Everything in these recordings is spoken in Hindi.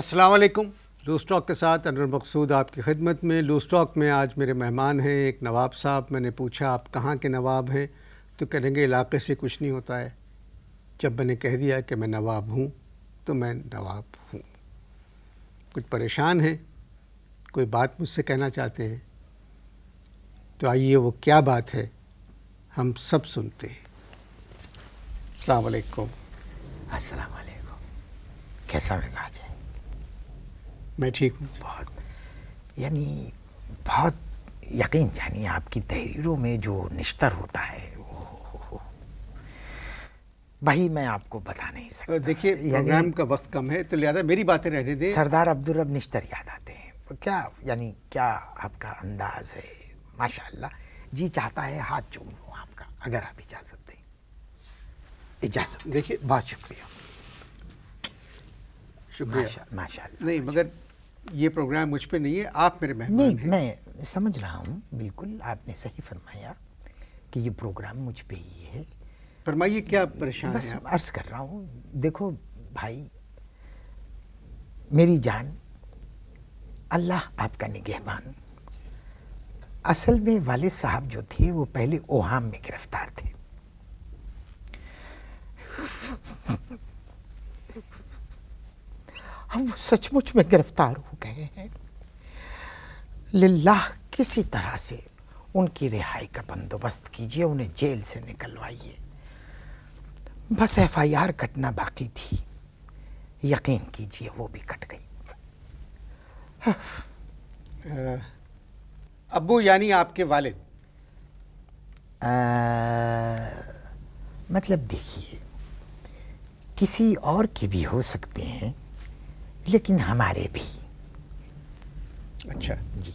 अस्सलाम वालेकुम लूस्टॉक के साथ अनर मकसूद आपकी खिदमत में लूस्टॉक में आज मेरे मेहमान हैं एक नवाब साहब मैंने पूछा आप कहाँ के नवाब हैं तो कहेंगे इलाके से कुछ नहीं होता है जब मैंने कह दिया कि मैं नवाब हूँ तो मैं नवाब हूँ कुछ परेशान हैं कोई बात मुझसे कहना चाहते हैं तो आइए वो क्या बात है हम सब सुनते हैं अस्सलाम वालेकुम अस्सलाम वालेकुम कैसा मिजाज है मैं ठीक हूँ बहुत यानी बहुत यकीन जानिए आपकी तहरीरों में जो निश्तर होता है भाई मैं आपको बता नहीं सकता देखिए प्रोग्राम का वक्त कम है तो लिहाजा मेरी बातें रहने दें सरदार अब्दुलरब निश्तर याद आते हैं क्या यानी क्या आपका अंदाज है माशाल्लाह जी चाहता है हाथ चूम लूँ आपका अगर आप इजाज़त दें इजाज़त देखिए बहुत शुक्रिया शुक्रिया माशा नहीं मगर ये प्रोग्राम मुझ पर नहीं है आप मेरे मेहमान नहीं हैं। मैं समझ रहा हूँ बिल्कुल आपने सही फरमाया कि ये प्रोग्राम मुझ पर ही है फरमाइए क्या परेशान बस अर्ज कर रहा हूँ देखो भाई मेरी जान अल्लाह आपका निगहबान असल में वाले साहब जो थे वो पहले ओहाम में गिरफ्तार थे अब वो सचमुच में गिरफ्तार हो गए हैं लिल्लाह किसी तरह से उनकी रिहाई का बंदोबस्त कीजिए उन्हें जेल से निकलवाइए बस एफआईआर कटना बाकी थी यकीन कीजिए वो भी कट गई अबू यानी आपके वालिद मतलब देखिए किसी और की भी हो सकते हैं लेकिन हमारे भी अच्छा जी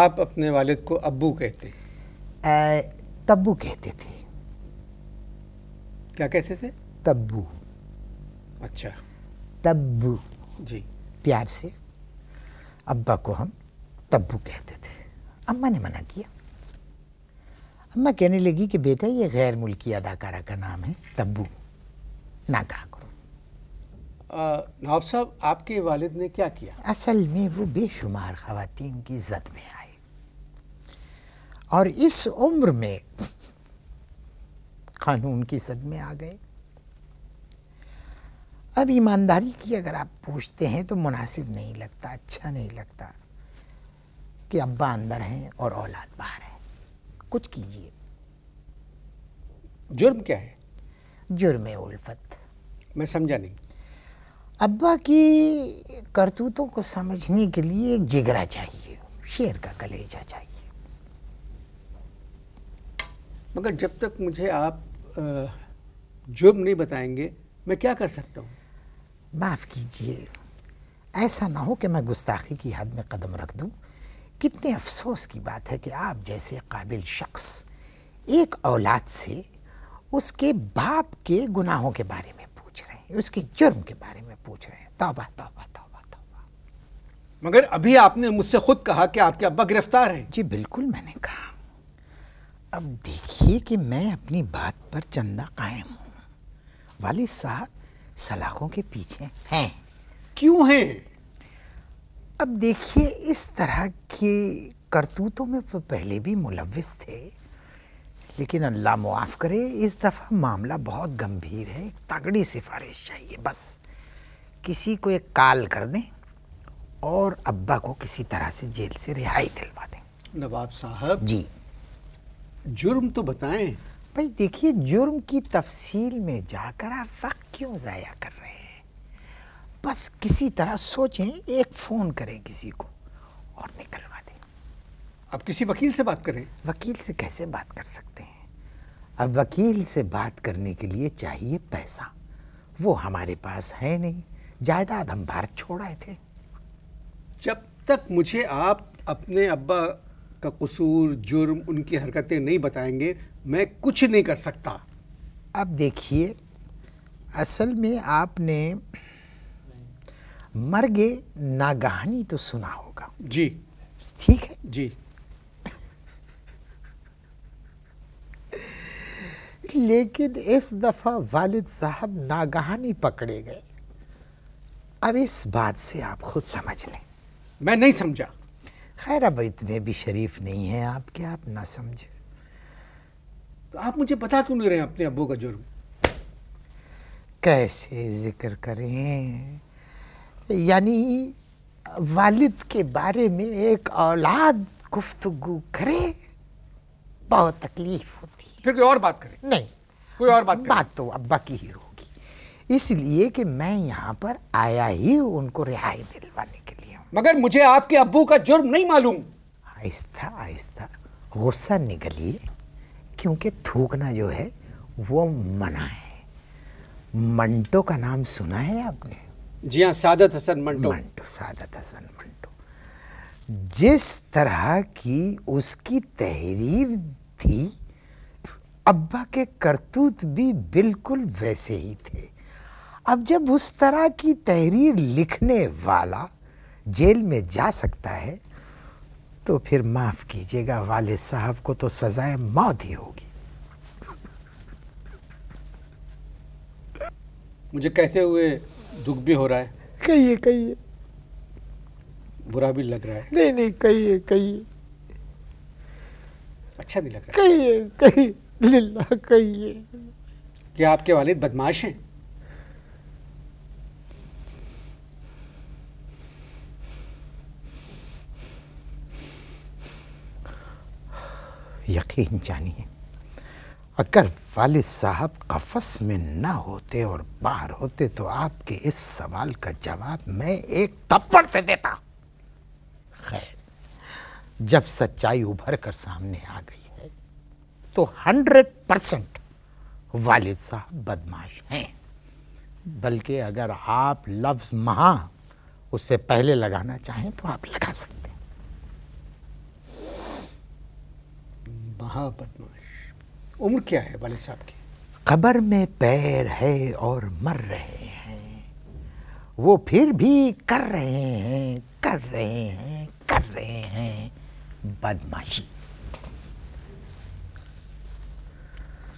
आप अपने वालिद को अब्बू कहते तब्बू कहते थे क्या कहते थे तब्बू अच्छा तब्बू जी प्यार से अब्बा को हम तब्बू कहते थे अम्मा ने मना किया अम्मा कहने लगी कि बेटा ये गैर मुल्की अदाकारा का नाम है तब्बू नागा नवाब साहब आपके वालिद ने क्या किया असल में वो बेशुमार ख़वान की जद में आए और इस उम्र में क़ानून की जद में आ गए अब ईमानदारी की अगर आप पूछते हैं तो मुनासिब नहीं लगता अच्छा नहीं लगता कि अब्बा अंदर हैं और औलाद बाहर है कुछ कीजिए जुर्म क्या है जुर्म उल्फत मैं समझा नहीं अब्बा की करतूतों को समझने के लिए एक जिगरा चाहिए शेर का कलेजा चाहिए मगर जब तक मुझे आप जुर्म नहीं बताएंगे मैं क्या कर सकता हूँ माफ़ कीजिए ऐसा ना हो कि मैं गुस्ताखी की हद में कदम रख दूँ कितने अफसोस की बात है कि आप जैसे काबिल शख्स एक औलाद से उसके बाप के गुनाहों के बारे में हैं उसके जुर्म के बारे में पूछ रहे हैं तोबा तोबा तोबा तोबा मगर अभी आपने मुझसे खुद कहा कि आपके अब्बा गिरफ्तार हैं जी बिल्कुल मैंने कहा अब देखिए कि मैं अपनी बात पर चंदा कायम हूँ वाले साहब सलाखों के पीछे हैं क्यों हैं अब देखिए इस तरह के करतूतों में वो पहले भी मुलविस थे लेकिन अल्लाह मुआफ़ करे इस दफ़ा मामला बहुत गंभीर है एक तगड़ी सिफारिश चाहिए बस किसी को एक काल कर दें और अब्बा को किसी तरह से जेल से रिहाई दिलवा दें नवाब साहब जी जुर्म तो बताएं भाई देखिए जुर्म की तफसील में जाकर आप वक्त क्यों ज़ाया कर रहे हैं बस किसी तरह सोचें एक फ़ोन करें किसी को और निकलवा अब किसी वकील से बात करें वकील से कैसे बात कर सकते हैं अब वकील से बात करने के लिए चाहिए पैसा वो हमारे पास है नहीं जायदाद हम भारत छोड़ आए थे जब तक मुझे आप अपने अब्बा का कसूर जुर्म उनकी हरकतें नहीं बताएंगे मैं कुछ नहीं कर सकता अब देखिए असल में आपने मर गए नागहानी तो सुना होगा जी ठीक है जी लेकिन इस दफ़ा वालिद साहब नागहानी पकड़े गए अब इस बात से आप खुद समझ लें मैं नहीं समझा खैर अब इतने भी शरीफ नहीं हैं आप क्या आप ना समझे तो आप मुझे बता क्यों नहीं रहे अपने अबू का जुर्म कैसे जिक्र करें यानी वालिद के बारे में एक औलाद गुफ्तगु करे बहुत तकलीफ हो फिर कोई और बात करें नहीं कोई और बात बात तो अब्बा की ही होगी इसलिए कि मैं यहाँ पर आया ही उनको रिहाई दिलवाने के लिए मगर मुझे आपके अब्बू का जुर्म नहीं मालूम आहिस्ता आहिस्ता गुस्सा निकलिए क्योंकि थूकना जो है वो मना है मंटो का नाम सुना है आपने जी हाँ सादत हसन मंटो मंटो सादत हसन मंटो जिस तरह की उसकी तहरीर थी अब्बा के करतूत भी बिल्कुल वैसे ही थे अब जब उस तरह की तहरीर लिखने वाला जेल में जा सकता है तो फिर माफ़ कीजिएगा वाले साहब को तो सज़ाए मौत ही होगी मुझे कहते हुए दुख भी हो रहा है कहिए कहिए बुरा भी लग रहा है नहीं नहीं कहिए कहिए अच्छा नहीं लग रहा कहिए कहिए लिल्ला कहिए क्या आपके वालिद बदमाश हैं यकीन जानिए अगर वालिद साहब कफस में ना होते और बाहर होते तो आपके इस सवाल का जवाब मैं एक थप्पड़ से देता खैर जब सच्चाई उभर कर सामने आ गई तो हंड्रेड परसेंट वालिद साहब बदमाश हैं बल्कि अगर आप लफ्ज़ महा उससे पहले लगाना चाहें तो आप लगा सकते हैं महा बदमाश उम्र क्या है वालिद साहब की कबर में पैर है और मर रहे हैं वो फिर भी कर रहे हैं कर रहे हैं कर रहे हैं बदमाशी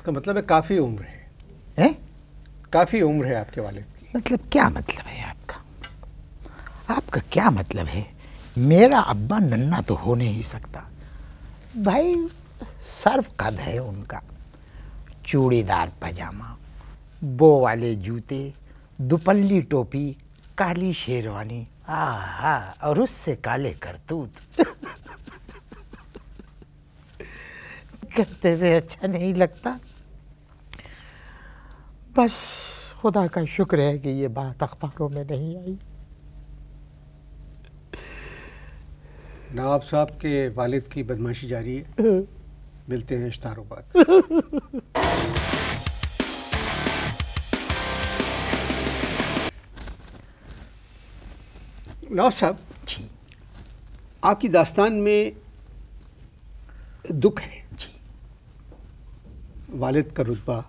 इसका मतलब है काफ़ी उम्र है हैं काफ़ी उम्र है आपके वाले मतलब क्या मतलब है आपका आपका क्या मतलब है मेरा अब्बा नन्ना तो हो नहीं सकता भाई सर्व कद है उनका चूड़ीदार पजामा बो वाले जूते दुपल्ली टोपी काली शेरवानी आहा और उससे काले करतूत करते हुए अच्छा नहीं लगता बस खुदा का शुक्र है कि ये बात अखबारों में नहीं आई नवाब साहब के वालिद की बदमाशी जारी है हम्म। मिलते हैं बाद नवाब साहब आपकी दास्तान में दुख है वालिद का रुतबा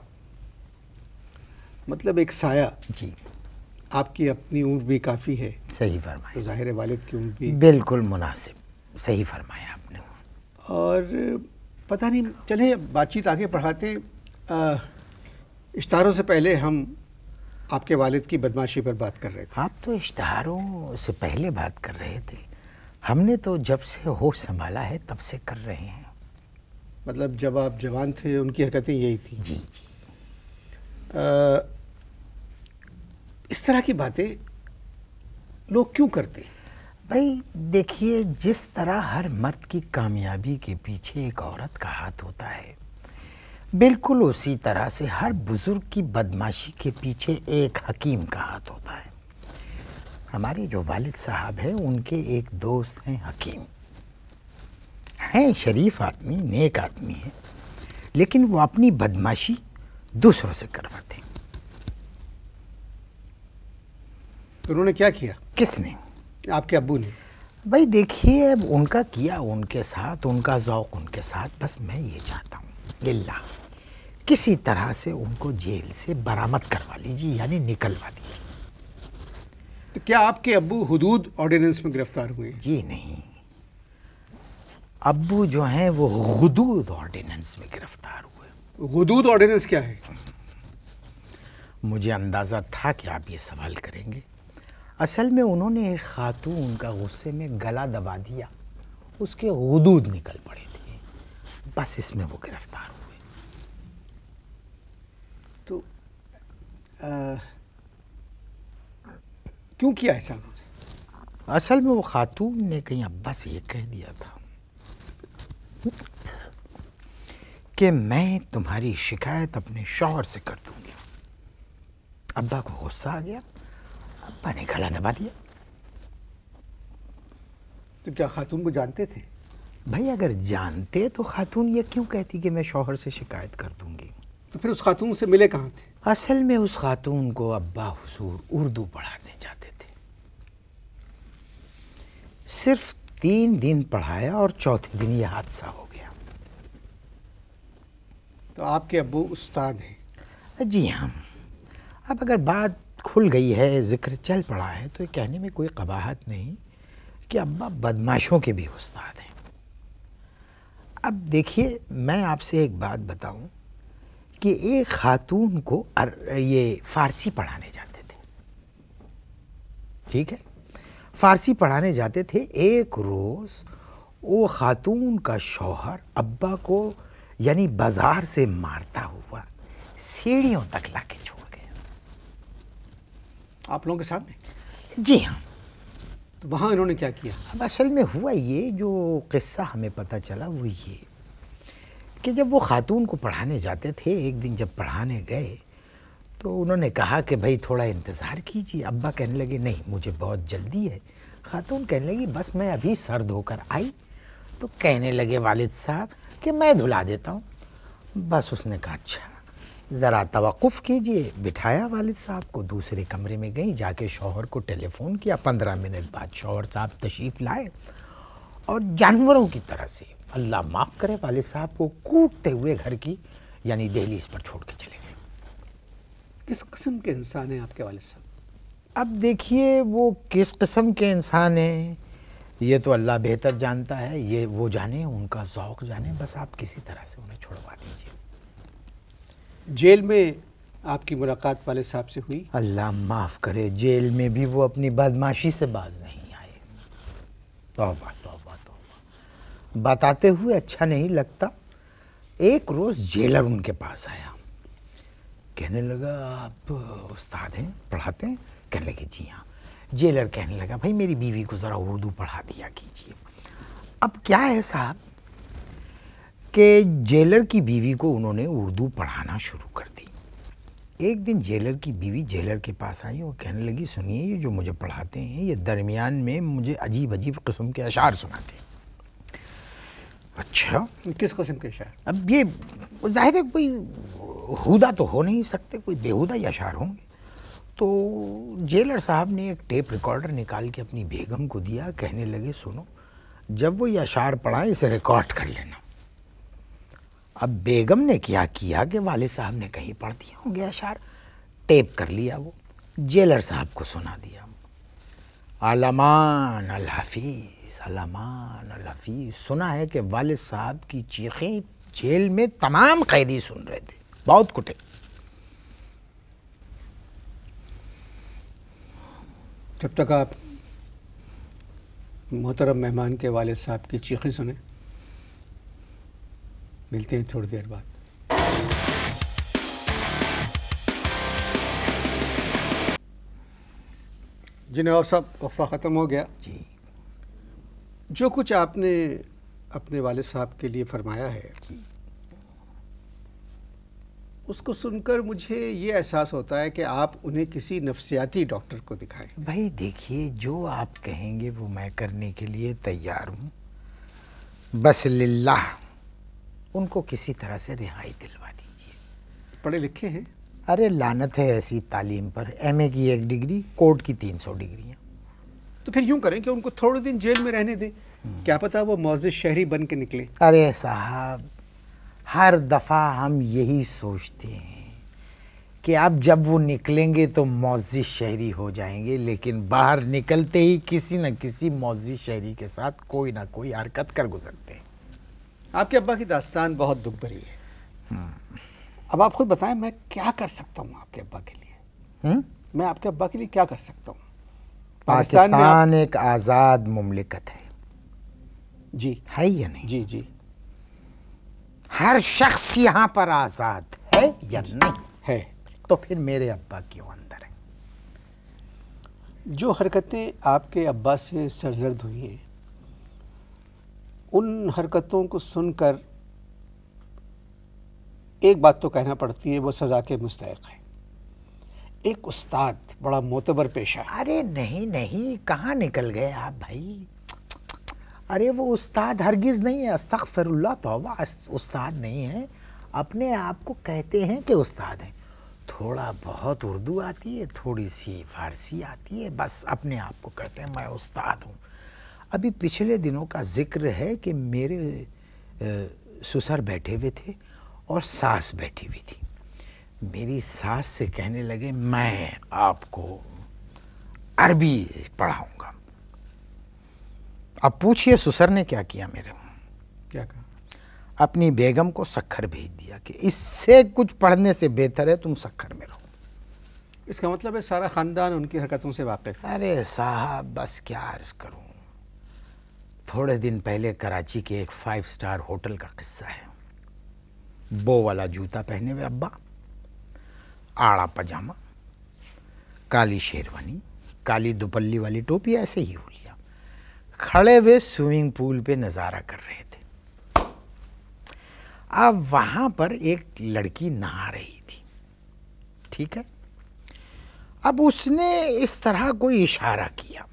मतलब एक साया जी आपकी अपनी उम्र भी काफ़ी है सही फरमाया तो ज़ाहिर वालिद की उम्र भी बिल्कुल मुनासिब सही फरमाया आपने और पता नहीं चले बातचीत आगे बढ़ाते इश्तारों से पहले हम आपके वालिद की बदमाशी पर बात कर रहे थे आप तो इश्तहारों से पहले बात कर रहे थे हमने तो जब से होश संभाला है तब से कर रहे हैं मतलब जब आप जवान थे उनकी हरकतें यही थी जी जी आ, इस तरह की बातें लोग क्यों करते हैं भाई देखिए जिस तरह हर मर्द की कामयाबी के पीछे एक औरत का हाथ होता है बिल्कुल उसी तरह से हर बुज़ुर्ग की बदमाशी के पीछे एक हकीम का हाथ होता है हमारे जो वालिद साहब हैं उनके एक दोस्त हैं हकीम हैं शरीफ आदमी नेक आदमी है लेकिन वो अपनी बदमाशी दूसरों से करवाते हैं तो उन्होंने क्या किया किसने आपके अबू ने भाई देखिए अब उनका किया उनके साथ उनका जौक उनके साथ बस मैं ये चाहता हूँ लिल्ला किसी तरह से उनको जेल से बरामद करवा लीजिए यानी निकलवा दीजिए तो क्या आपके अबू हदूद ऑर्डिनेंस में गिरफ्तार हुए जी नहीं अबू जो हैं वो हदूद ऑर्डिनेंस में गिरफ्तार हुए हदूद ऑर्डिनेंस क्या है मुझे अंदाज़ा था कि आप ये सवाल करेंगे असल में उन्होंने एक खातून का गुस्से में गला दबा दिया उसके हदूद निकल पड़े थे बस इसमें वो गिरफ्तार हुए तो क्यों किया ऐसा उन्होंने असल में वो खातून ने कहीं अब्बास ये कह दिया था कि मैं तुम्हारी शिकायत अपने शौहर से कर दूंगी अब्बा को गुस्सा आ गया पानी खिला दबा दिया तो क्या खातून को जानते थे भाई अगर जानते तो खातून ये क्यों कहती कि मैं शोहर से शिकायत कर दूंगी तो फिर उस खातून से मिले कहाँ थे असल में उस खातून को अब्बा हुसूर उर्दू पढ़ाने जाते थे सिर्फ तीन दिन पढ़ाया और चौथे दिन यह हादसा हो गया तो आपके अबू उस्ताद हैं जी हाँ अब अगर बात खुल गई है ज़िक्र चल पड़ा है तो कहने में कोई कबाहत नहीं कि अब्बा बदमाशों के भी उस्ताद हैं अब देखिए मैं आपसे एक बात बताऊं कि एक खातून को अर, ये फ़ारसी पढ़ाने जाते थे ठीक है फ़ारसी पढ़ाने जाते थे एक रोज़ वो खातून का शौहर अब्बा को यानी बाज़ार से मारता हुआ सीढ़ियों तक ला के आप लोगों के सामने जी हाँ तो वहाँ इन्होंने क्या किया अब असल में हुआ ये जो किस्सा हमें पता चला वो ये कि जब वो ख़ातून को पढ़ाने जाते थे एक दिन जब पढ़ाने गए तो उन्होंने कहा कि भाई थोड़ा इंतज़ार कीजिए अब्बा कहने लगे नहीं मुझे बहुत जल्दी है खातून कहने लगी बस मैं अभी सर धोकर आई तो कहने लगे वालिद साहब कि मैं धुला देता हूँ बस उसने कहा अच्छा ज़रा तवक़ुफ़ कीजिए बिठाया वालिद साहब को दूसरे कमरे में गई जाके शोहर को टेलीफ़ोन किया पंद्रह मिनट बाद शोहर साहब तशरीफ़ लाए और जानवरों की तरह से अल्लाह माफ़ करे वालिद साहब को कूटते हुए घर की यानी दहलीज पर छोड़ के चले गए किस किस्म के इंसान हैं आपके वालिद साहब अब देखिए वो किस किस्म के इंसान हैं ये तो अल्लाह बेहतर जानता है ये वो जाने उनका शौक़ जाने बस आप किसी तरह से उन्हें छोड़वा दीजिए जेल में आपकी मुलाकात वाले साहब से हुई अल्लाह माफ़ करे जेल में भी वो अपनी बदमाशी से बाज नहीं आए तौबा तौबा तौबा बताते हुए अच्छा नहीं लगता एक रोज़ जेलर उनके पास आया कहने लगा आप उस्ताद हैं पढ़ाते हैं कहने लगे जी हाँ जेलर कहने लगा भाई मेरी बीवी को ज़रा उर्दू पढ़ा दिया कीजिए अब क्या है साहब कि जेलर की बीवी को उन्होंने उर्दू पढ़ाना शुरू कर दी एक दिन जेलर की बीवी जेलर के पास आई और कहने लगी सुनिए ये जो मुझे पढ़ाते हैं ये दरमियान में मुझे अजीब अजीब किस्म के अशार सुनाते हैं अच्छा किस कस्म के अशार अब ये जाहिर है कोई हुदा तो हो नहीं सकते कोई बेहुदा ही अशार होंगे तो जेलर साहब ने एक टेप रिकॉर्डर निकाल के अपनी बेगम को दिया कहने लगे सुनो जब वो ये अशार पढ़ाए इसे रिकॉर्ड कर लेना अब बेगम ने क्या किया कि वाले साहब ने कहीं पढ़ दिया होंगे अशार टेप कर लिया वो जेलर साहब को सुना दिया आलमान अलहफीज आलमान अलहफीज सुना है कि वाले साहब की चीखें जेल में तमाम कैदी सुन रहे थे बहुत कुटे जब तक आप मोहतरम मेहमान के वाले साहब की चीखें सुने मिलते हैं थोड़ी देर बाद जी नवाब साहब वफा ख़त्म हो गया जी जो कुछ आपने अपने वाले साहब के लिए फरमाया है जी उसको सुनकर मुझे ये एहसास होता है कि आप उन्हें किसी नफ्सियाती डॉक्टर को दिखाएं भाई देखिए जो आप कहेंगे वो मैं करने के लिए तैयार हूँ बस लाला उनको किसी तरह से रिहाई दिलवा दीजिए पढ़े लिखे हैं अरे लानत है ऐसी तालीम पर एमए की एक डिग्री कोर्ट की तीन सौ डिग्रियाँ तो फिर यूँ करें कि उनको थोड़े दिन जेल में रहने दें क्या पता वो मोज शहरी बन के निकले अरे साहब हर दफ़ा हम यही सोचते हैं कि आप जब वो निकलेंगे तो मौजी शहरी हो जाएंगे लेकिन बाहर निकलते ही किसी न किसी मौजी शहरी के साथ कोई ना कोई हरकत कर गुजरते हैं आपके अब्बा की दास्तान बहुत दुख भरी है हम्म। अब आप खुद बताएं मैं क्या कर सकता हूँ आपके अब्बा के लिए हम्म? मैं आपके अब्बा के लिए क्या कर सकता हूँ पाकिस्तान, आप... एक आज़ाद मुमलिकत है जी है या नहीं जी जी हर शख्स यहाँ पर आज़ाद है या नहीं है तो फिर मेरे अब्बा क्यों अंदर है जो हरकतें आपके अब्बा से सरजर्द हुई हैं उन हरकतों को सुनकर एक बात तो कहना पड़ती है वो सज़ा के मुस्तक है एक उस्ताद बड़ा मोतबर पेशा अरे नहीं नहीं कहाँ निकल गए आप भाई अरे वो उस्ताद हरगिज़ नहीं है अस्तफ़िरल्ला तोबा उस्ताद नहीं है अपने आप को कहते हैं कि उस्ताद हैं थोड़ा बहुत उर्दू आती है थोड़ी सी फारसी आती है बस अपने आप को कहते हैं मैं उस्ताद हूँ अभी पिछले दिनों का जिक्र है कि मेरे ससुर बैठे हुए थे और सास बैठी हुई थी मेरी सास से कहने लगे मैं आपको अरबी पढ़ाऊंगा अब पूछिए ससुर ने क्या किया मेरे क्या कहा अपनी बेगम को सखर भेज दिया कि इससे कुछ पढ़ने से बेहतर है तुम सखर में रहो इसका मतलब है सारा ख़ानदान उनकी हरकतों से वाकिफ अरे साहब बस क्या अर्ज़ करूँ थोड़े दिन पहले कराची के एक फाइव स्टार होटल का किस्सा है बो वाला जूता पहने हुए अब्बा आड़ा पजामा काली शेरवानी काली दुपल्ली वाली टोपी ऐसे ही हुलिया खड़े हुए स्विमिंग पूल पे नज़ारा कर रहे थे अब वहाँ पर एक लड़की नहा रही थी ठीक है अब उसने इस तरह कोई इशारा किया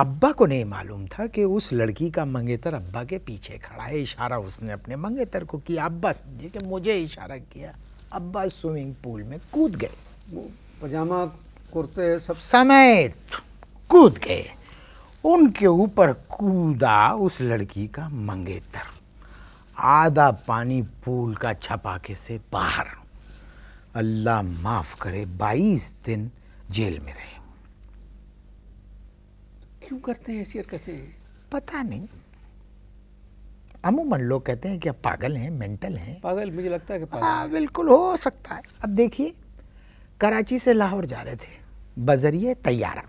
अब्बा को नहीं मालूम था कि उस लड़की का मंगेतर अब्बा के पीछे खड़ा है इशारा उसने अपने मंगेतर को किया अब्बा समझे कि मुझे इशारा किया अब्बा स्विमिंग पूल में कूद गए पजामा कुर्ते सब समेत कूद गए उनके ऊपर कूदा उस लड़की का मंगेतर आधा पानी पूल का छपाके से बाहर अल्लाह माफ़ करे बाईस दिन जेल में रहे क्यों करते हैं ऐसी हरकतें हैं पता नहीं अमूमन लोग कहते हैं कि आप पागल हैं मेंटल हैं पागल मुझे लगता है कि हाँ बिल्कुल हो सकता है अब देखिए कराची से लाहौर जा रहे थे बजरिए तैयारा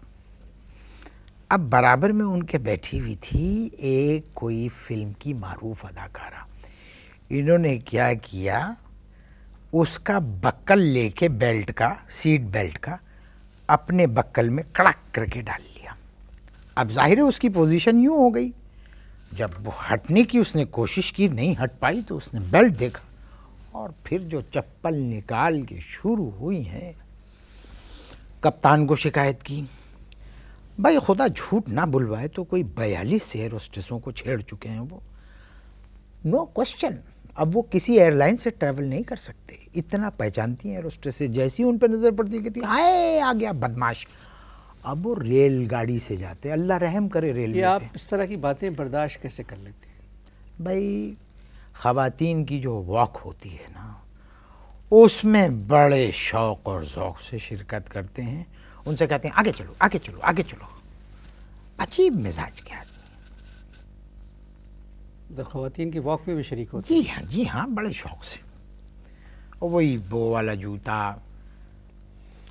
अब बराबर में उनके बैठी हुई थी एक कोई फिल्म की मरूफ अदाकारा इन्होंने क्या किया उसका बक्कल लेके बेल्ट का सीट बेल्ट का अपने बक्कल में कड़क करके डाल लिया अब जाहिर है उसकी पोजीशन यूँ हो गई जब हटने की उसने कोशिश की नहीं हट पाई तो उसने बेल्ट देखा और फिर जो चप्पल निकाल के शुरू हुई हैं कप्तान को शिकायत की भाई खुदा झूठ ना बुलवाए तो कोई बयालीस एयर होस्टेसों को छेड़ चुके हैं वो नो no क्वेश्चन अब वो किसी एयरलाइन से ट्रैवल नहीं कर सकते इतना पहचानती हैं एयर होस्टेसें जैसी उन पर नज़र पड़ती कहती हाय आ गया बदमाश अब वो रेलगाड़ी से जाते हैं अल्लाह रहम करे रेल ये आप इस तरह की बातें बर्दाश्त कैसे कर लेते हैं भाई ख़वातीन की जो वॉक होती है ना उसमें बड़े शौक़ और ओक़ से शिरकत करते हैं उनसे कहते हैं आगे चलो आगे चलो आगे चलो अजीब मिजाज के आदमी तो ख़वान की वॉक में भी शरीक होती जी हाँ जी हाँ बड़े शौक़ से वही वो वाला जूता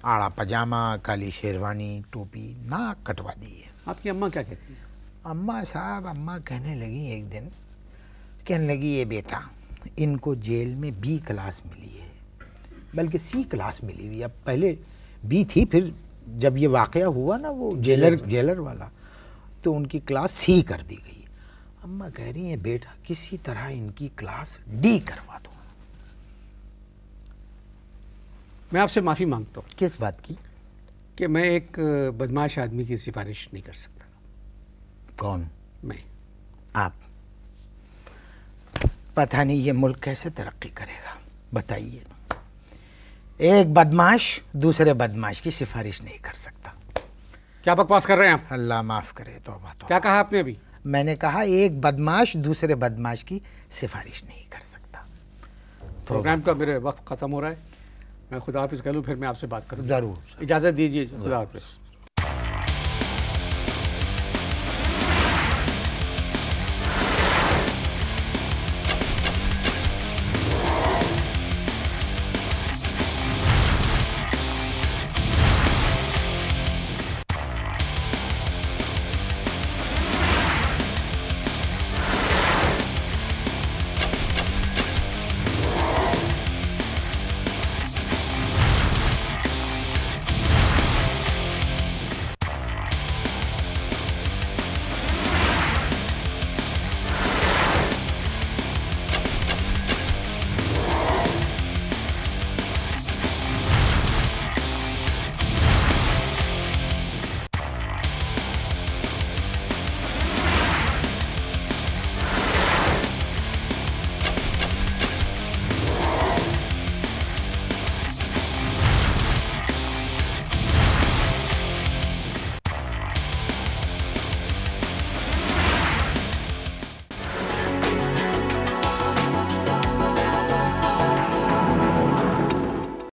आड़ा पजामा काली शेरवानी टोपी नाक कटवा दी है आपकी अम्मा क्या कहती है अम्मा साहब अम्मा कहने लगी एक दिन कहने लगी ये बेटा इनको जेल में बी क्लास मिली है बल्कि सी क्लास मिली हुई अब पहले बी थी फिर जब ये वाक़ हुआ ना वो जेलर जेलर वाला तो उनकी क्लास सी कर दी गई अम्मा कह रही हैं बेटा किसी तरह इनकी क्लास डी करवा दो मैं आपसे माफ़ी मांगता हूँ किस बात की कि मैं एक बदमाश आदमी की सिफारिश नहीं कर सकता कौन मैं आप पता नहीं ये मुल्क कैसे तरक्की करेगा बताइए एक बदमाश दूसरे बदमाश की सिफारिश नहीं कर सकता क्या बकवास कर रहे हैं आप अल्लाह माफ़ करे तो तो क्या कहा आपने अभी मैंने कहा एक बदमाश दूसरे बदमाश की सिफारिश नहीं कर सकता प्रोग्राम का मेरे वक्त ख़त्म हो रहा है मैं खुदा हाफिज़ कह लूँ फिर मैं आपसे बात करूँ ज़रूर इजाज़त दीजिए खुदा हाफिज़